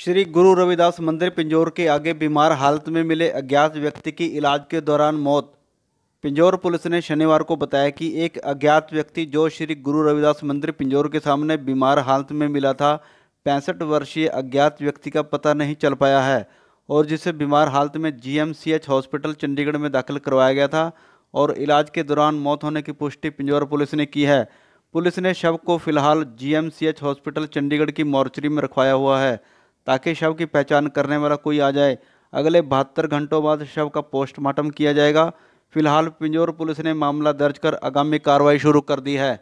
श्री गुरु रविदास मंदिर पिंजौर के आगे बीमार हालत में मिले अज्ञात व्यक्ति की इलाज के दौरान मौत पिंजौर पुलिस ने शनिवार को बताया कि एक अज्ञात व्यक्ति जो श्री गुरु रविदास मंदिर पिंजौर के सामने बीमार हालत में मिला था पैंसठ वर्षीय अज्ञात व्यक्ति का पता नहीं चल पाया है और जिसे बीमार हालत में जीएमसीएच हॉस्पिटल चंडीगढ़ में दाखिल करवाया गया था और इलाज के दौरान मौत होने की पुष्टि पिंजौर पुलिस ने की है पुलिस ने शव को फिलहाल जीएमसीएच हॉस्पिटल चंडीगढ़ की मॉर्चरी में रखवाया हुआ है ताकि शव की पहचान करने वाला कोई आ जाए अगले बहत्तर घंटों बाद शव का पोस्टमार्टम किया जाएगा फिलहाल पिंजौर पुलिस ने मामला दर्ज कर आगामी कार्रवाई शुरू कर दी है